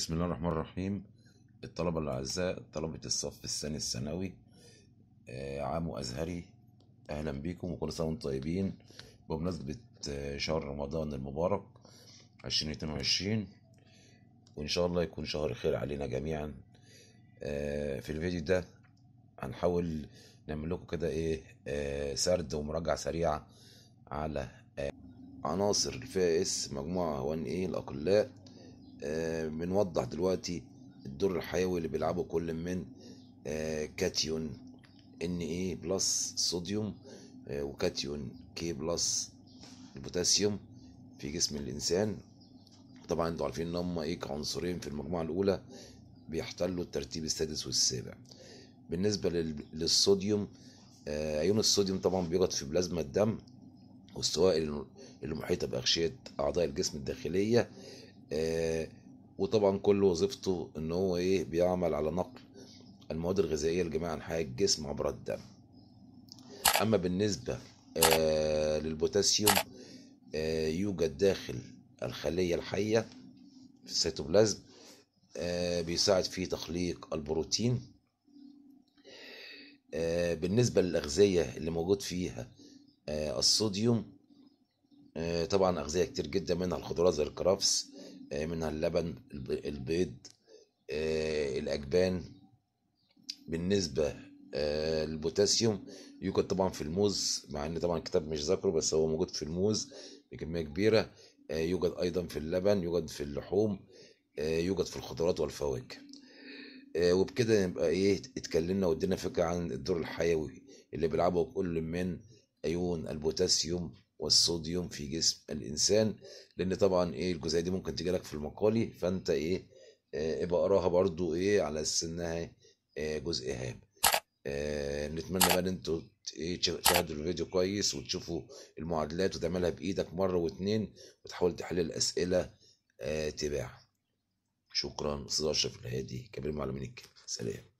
بسم الله الرحمن الرحيم الطلبة الأعزاء طلبة الصف الثاني الثانوي آه، عام أزهري أهلا بيكم وكل سنة وانتم طيبين بمناسبة آه، شهر رمضان المبارك عشرين اتنين وعشرين وإن شاء الله يكون شهر خير علينا جميعا آه، في الفيديو ده هنحاول نعمل لكم كده إيه سرد ومراجعة سريعة على عناصر الفائس مجموعة 1A الأقلاء إيه بنوضح آه، دلوقتي الدور الحيوي اللي بيلعبه كل من آه، كاتيون ان اي بلس صوديوم وكاتيون كي بلس البوتاسيوم في جسم الانسان طبعا انتوا عارفين ان هم ايه كعنصرين في المجموعه الاولى بيحتلوا الترتيب السادس والسابع بالنسبه للصوديوم آه، عيون الصوديوم طبعا بيوجد في بلازما الدم والسوائل المحيطه باغشيه اعضاء الجسم الداخليه آه، وطبعا كل وظيفته ان هو ايه بيعمل على نقل المواد الغذائيه لجميع انحاء الجسم عبر الدم اما بالنسبه آه، للبوتاسيوم آه، يوجد داخل الخليه الحيه في السيتوبلازم بيساعد في تخليق البروتين بالنسبة للأغذية اللي موجود فيها الصوديوم طبعا أغذية كتير جدا منها الخضروات زي الكرفس آه، منها اللبن البيض آه، الأجبان بالنسبة البوتاسيوم آه، يوجد طبعا في الموز مع ان طبعا الكتاب مش ذاكره بس هو موجود في الموز بكمية كبيرة يوجد أيضا في اللبن يوجد في اللحوم يوجد في الخضروات والفواكه وبكده نبقى ايه اتكلمنا ودينا فكرة عن الدور الحيوي اللي بيلعبه كل من أيون البوتاسيوم والصوديوم في جسم الانسان لان طبعا ايه الجزئيه دي ممكن تجيلك في المقالي فانت ايه آه، ابقى إيه اقراها برضو ايه على اساس انها إيه آه، جزء هام إيه نتمنى بقى ان انتوا ايه تشاهدوا الفيديو كويس وتشوفوا المعادلات وتعملها بايدك مره واتنين وتحاول تحل الاسئله آه تباع شكرا استاذ اشرف الهادي كبير معلمين الكلمه سلام